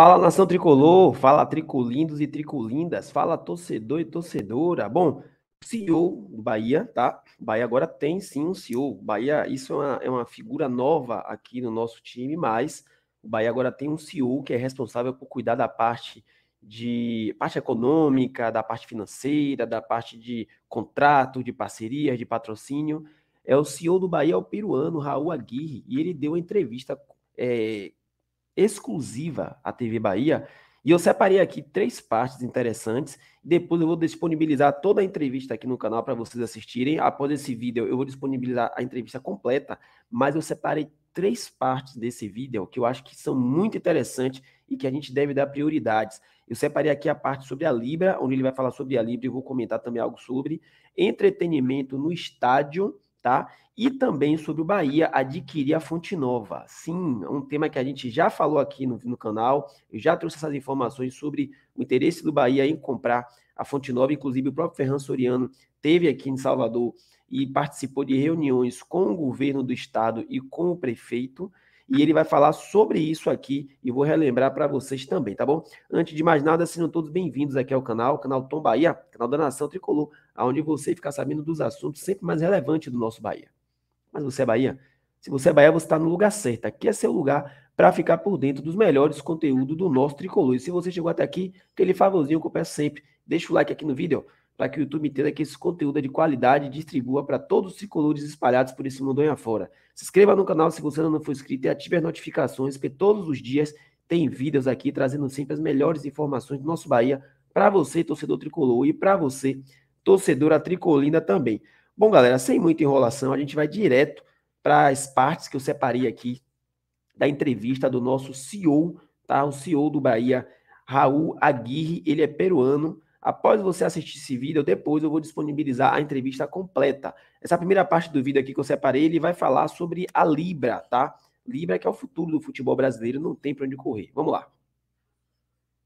Fala nação tricolor, fala triculindos e triculindas, fala torcedor e torcedora. Bom, CEO do Bahia, tá? Bahia agora tem sim um CEO. Bahia, isso é uma, é uma figura nova aqui no nosso time, mas o Bahia agora tem um CEO que é responsável por cuidar da parte de parte econômica, da parte financeira, da parte de contrato, de parcerias, de patrocínio. É o CEO do Bahia, é o peruano Raul Aguirre, e ele deu uma entrevista é, exclusiva à TV Bahia. E eu separei aqui três partes interessantes. Depois eu vou disponibilizar toda a entrevista aqui no canal para vocês assistirem. Após esse vídeo, eu vou disponibilizar a entrevista completa, mas eu separei três partes desse vídeo que eu acho que são muito interessantes e que a gente deve dar prioridades. Eu separei aqui a parte sobre a Libra, onde ele vai falar sobre a Libra e vou comentar também algo sobre entretenimento no estádio tá? E também sobre o Bahia adquirir a Fonte Nova. Sim, um tema que a gente já falou aqui no, no canal, eu já trouxe essas informações sobre o interesse do Bahia em comprar a Fonte Nova, inclusive o próprio Ferran Soriano teve aqui em Salvador e participou de reuniões com o governo do estado e com o prefeito e ele vai falar sobre isso aqui e vou relembrar para vocês também, tá bom? Antes de mais nada, sejam todos bem-vindos aqui ao canal, canal Tom Bahia, canal da Nação Tricolor, aonde você fica sabendo dos assuntos sempre mais relevantes do nosso Bahia. Mas você é Bahia? Se você é Bahia, você está no lugar certo. Aqui é seu lugar para ficar por dentro dos melhores conteúdos do nosso Tricolor. E se você chegou até aqui, aquele favorzinho que eu peço sempre, deixa o like aqui no vídeo, ó para que o YouTube entenda que esse conteúdo é de qualidade e distribua para todos os tricolores espalhados por esse mundo afora. Se inscreva no canal se você ainda não for inscrito e ative as notificações, porque todos os dias tem vídeos aqui trazendo sempre as melhores informações do nosso Bahia para você, torcedor tricolor, e para você, torcedora tricolina também. Bom, galera, sem muita enrolação, a gente vai direto para as partes que eu separei aqui da entrevista do nosso CEO, tá? O CEO do Bahia, Raul Aguirre, ele é peruano, Após você assistir esse vídeo, depois eu vou disponibilizar a entrevista completa. Essa primeira parte do vídeo aqui que eu separei, ele vai falar sobre a Libra, tá? Libra que é o futuro do futebol brasileiro, não tem para onde correr. Vamos lá.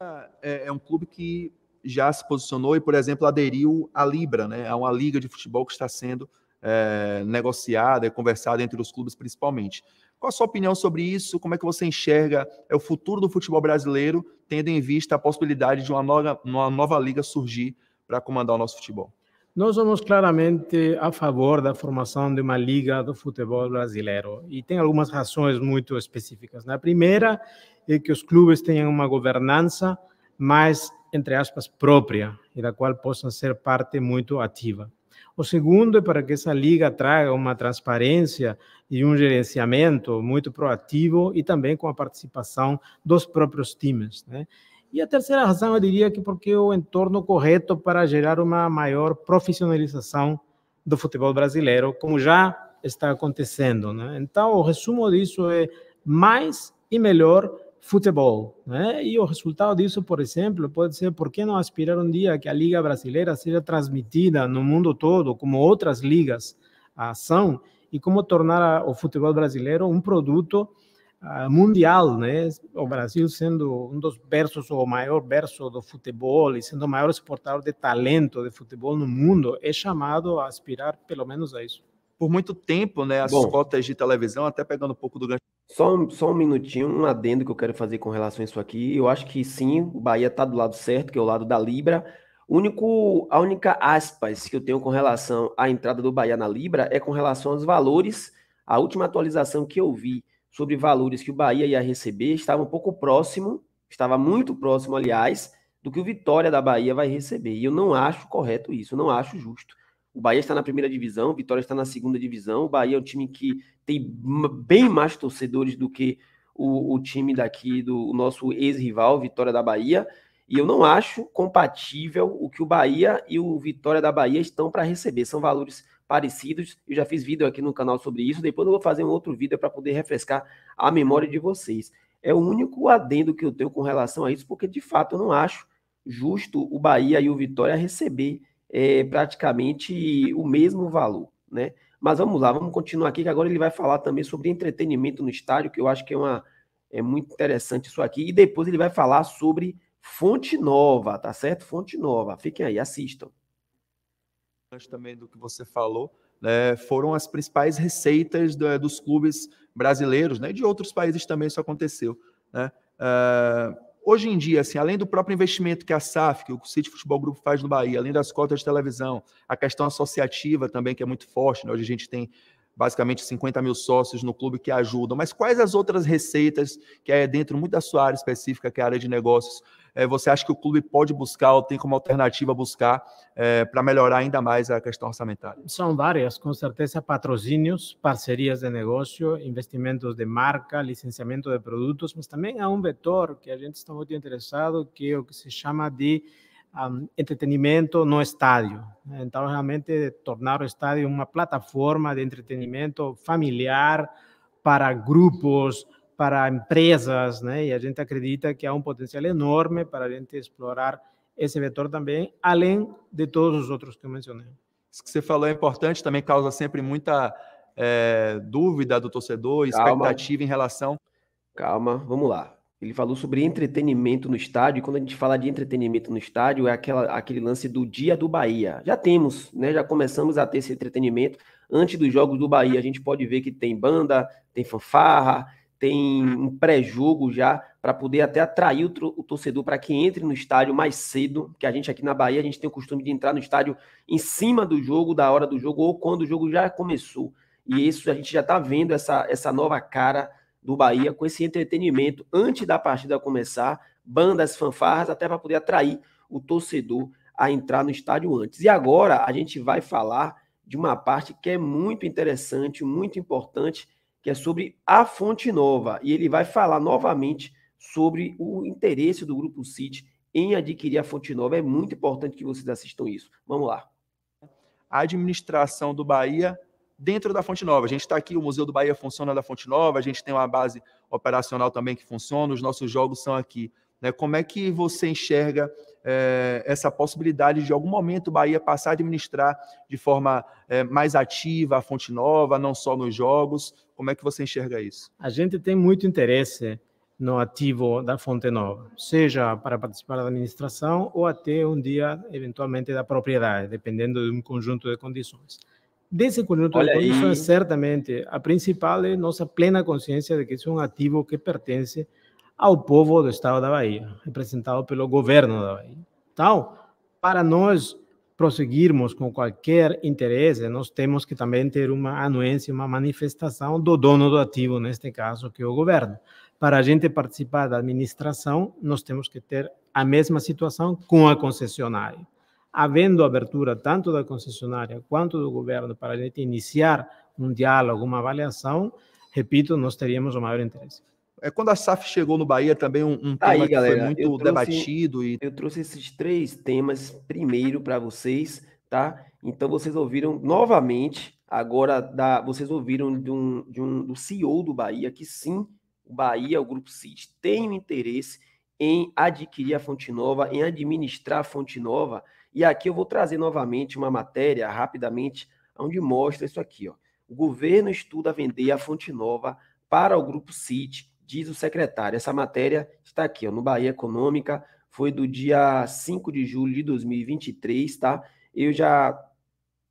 Ah, é, é um clube que já se posicionou e, por exemplo, aderiu à Libra, né? É uma liga de futebol que está sendo é, negociada e conversada entre os clubes, principalmente. Qual a sua opinião sobre isso? Como é que você enxerga é, o futuro do futebol brasileiro, tendo em vista a possibilidade de uma nova, uma nova liga surgir para comandar o nosso futebol? Nós somos claramente a favor da formação de uma liga do futebol brasileiro e tem algumas razões muito específicas. A primeira é que os clubes tenham uma governança mais entre aspas própria e da qual possam ser parte muito ativa. O segundo é para que essa liga traga uma transparência e um gerenciamento muito proativo e também com a participação dos próprios times. Né? E a terceira razão, eu diria que porque é o entorno correto para gerar uma maior profissionalização do futebol brasileiro, como já está acontecendo. Né? Então, o resumo disso é mais e melhor futebol. Né? E o resultado disso, por exemplo, pode ser por que não aspirar um dia que a Liga Brasileira seja transmitida no mundo todo, como outras ligas a ah, ação, e como tornar o futebol brasileiro um produto ah, mundial, né? O Brasil sendo um dos versos ou maior verso do futebol, e sendo o maior exportador de talento de futebol no mundo, é chamado a aspirar pelo menos a isso. Por muito tempo, né, as Bom, cotas de televisão, até pegando um pouco do gancho só um, só um minutinho, um adendo que eu quero fazer com relação a isso aqui. Eu acho que sim, o Bahia está do lado certo, que é o lado da Libra. Único, a única aspas que eu tenho com relação à entrada do Bahia na Libra é com relação aos valores. A última atualização que eu vi sobre valores que o Bahia ia receber estava um pouco próximo, estava muito próximo, aliás, do que o Vitória da Bahia vai receber. E eu não acho correto isso, não acho justo. O Bahia está na primeira divisão, o Vitória está na segunda divisão. O Bahia é um time que tem bem mais torcedores do que o, o time daqui do nosso ex-rival, Vitória da Bahia. E eu não acho compatível o que o Bahia e o Vitória da Bahia estão para receber. São valores parecidos. Eu já fiz vídeo aqui no canal sobre isso. Depois eu vou fazer um outro vídeo para poder refrescar a memória de vocês. É o único adendo que eu tenho com relação a isso, porque de fato eu não acho justo o Bahia e o Vitória receber é, praticamente o mesmo valor, né? Mas vamos lá, vamos continuar aqui, que agora ele vai falar também sobre entretenimento no estádio, que eu acho que é, uma, é muito interessante isso aqui. E depois ele vai falar sobre Fonte Nova, tá certo? Fonte Nova. Fiquem aí, assistam. Também do que você falou, né, foram as principais receitas do, é, dos clubes brasileiros, né? De outros países também isso aconteceu, né? Uh Hoje em dia, assim, além do próprio investimento que a SAF, que o City Futebol Grupo faz no Bahia, além das cotas de televisão, a questão associativa também, que é muito forte, né? hoje a gente tem basicamente 50 mil sócios no clube que ajudam, mas quais as outras receitas que é dentro muito da sua área específica, que é a área de negócios, é, você acha que o clube pode buscar ou tem como alternativa buscar é, para melhorar ainda mais a questão orçamentária? São várias, com certeza, patrocínios, parcerias de negócio, investimentos de marca, licenciamento de produtos, mas também há um vetor que a gente está muito interessado, que é o que se chama de um, entretenimento no estádio. Então, realmente, tornar o estádio uma plataforma de entretenimento familiar para grupos, para empresas, né? E a gente acredita que há um potencial enorme para a gente explorar esse vetor também, além de todos os outros que eu mencionei. Isso que você falou é importante, também causa sempre muita é, dúvida do torcedor, Calma. expectativa em relação. Calma, vamos lá. Ele falou sobre entretenimento no estádio, e quando a gente fala de entretenimento no estádio, é aquela, aquele lance do dia do Bahia. Já temos, né? Já começamos a ter esse entretenimento. Antes dos jogos do Bahia, a gente pode ver que tem banda, tem fanfarra, tem um pré-jogo já para poder até atrair o, o torcedor para que entre no estádio mais cedo, que a gente aqui na Bahia a gente tem o costume de entrar no estádio em cima do jogo, da hora do jogo ou quando o jogo já começou. E isso a gente já está vendo essa, essa nova cara do Bahia com esse entretenimento antes da partida começar, bandas, fanfarras, até para poder atrair o torcedor a entrar no estádio antes. E agora a gente vai falar de uma parte que é muito interessante, muito importante, que é sobre a Fonte Nova, e ele vai falar novamente sobre o interesse do Grupo City em adquirir a Fonte Nova. É muito importante que vocês assistam isso. Vamos lá. A administração do Bahia dentro da Fonte Nova. A gente está aqui, o Museu do Bahia funciona da Fonte Nova, a gente tem uma base operacional também que funciona, os nossos jogos são aqui. Né? Como é que você enxerga é, essa possibilidade de, algum momento, o Bahia passar a administrar de forma é, mais ativa a Fonte Nova, não só nos jogos? Como é que você enxerga isso? A gente tem muito interesse no ativo da Fonte Nova, seja para participar da administração ou até um dia, eventualmente, da propriedade, dependendo de um conjunto de condições. Desse conjunto Olha de condições, aí. certamente, a principal é nossa plena consciência de que isso é um ativo que pertence ao povo do Estado da Bahia, representado pelo governo da Bahia. Então, para nós prosseguirmos com qualquer interesse, nós temos que também ter uma anuência, uma manifestação do dono do ativo, neste caso, que é o governo. Para a gente participar da administração, nós temos que ter a mesma situação com a concessionária. Havendo abertura tanto da concessionária quanto do governo para a gente iniciar um diálogo, uma avaliação, repito, nós teríamos o maior interesse. É quando a SAF chegou no Bahia também um, um tá tema aí, galera, que foi muito trouxe, debatido. E... Eu trouxe esses três temas primeiro para vocês, tá? Então vocês ouviram novamente, agora da, vocês ouviram de um, de um, do CEO do Bahia que sim, o Bahia, é o Grupo CID, tem um interesse em adquirir a Fonte Nova, em administrar a Fonte Nova. E aqui eu vou trazer novamente uma matéria rapidamente, onde mostra isso aqui. Ó. O governo estuda vender a Fonte Nova para o Grupo CIT diz o secretário. Essa matéria está aqui, ó, no Bahia Econômica, foi do dia 5 de julho de 2023, tá? Eu já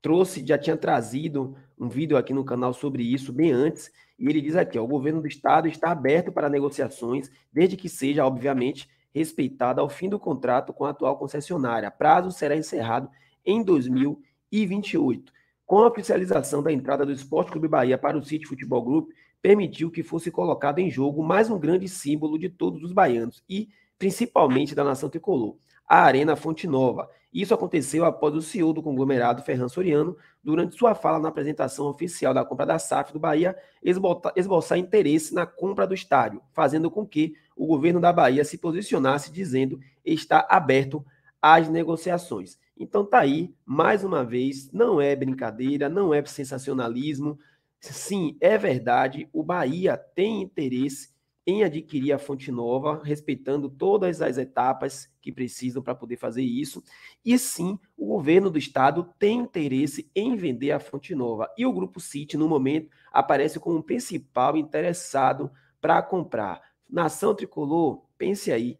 trouxe, já tinha trazido um vídeo aqui no canal sobre isso bem antes, e ele diz aqui, ó, o governo do estado está aberto para negociações, desde que seja, obviamente, respeitada ao fim do contrato com a atual concessionária. Prazo será encerrado em 2028. Com a oficialização da entrada do Esporte Clube Bahia para o City Futebol Group, permitiu que fosse colocado em jogo mais um grande símbolo de todos os baianos e principalmente da nação tricolor, a Arena Fonte Nova. Isso aconteceu após o CEO do conglomerado Ferran Soriano, durante sua fala na apresentação oficial da compra da SAF do Bahia, esboçar interesse na compra do estádio, fazendo com que o governo da Bahia se posicionasse dizendo estar aberto às negociações. Então tá aí, mais uma vez, não é brincadeira, não é sensacionalismo, Sim, é verdade, o Bahia tem interesse em adquirir a fonte nova, respeitando todas as etapas que precisam para poder fazer isso. E sim, o governo do estado tem interesse em vender a fonte nova. E o Grupo City, no momento, aparece como o principal interessado para comprar. Nação Tricolor, pense aí.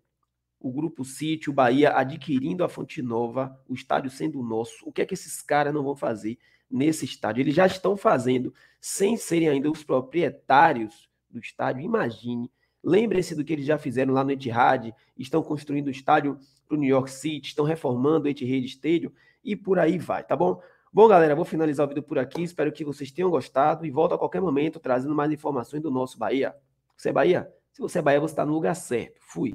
O Grupo City, o Bahia adquirindo a fonte nova, o estádio sendo nosso. O que é que esses caras não vão fazer nesse estádio? Eles já estão fazendo sem serem ainda os proprietários do estádio. Imagine, lembre se do que eles já fizeram lá no Etihad, estão construindo o estádio para o New York City, estão reformando o Etihad Stadium e por aí vai, tá bom? Bom, galera, vou finalizar o vídeo por aqui. Espero que vocês tenham gostado e volto a qualquer momento trazendo mais informações do nosso Bahia. Você é Bahia? Se você é Bahia, você está no lugar certo. Fui.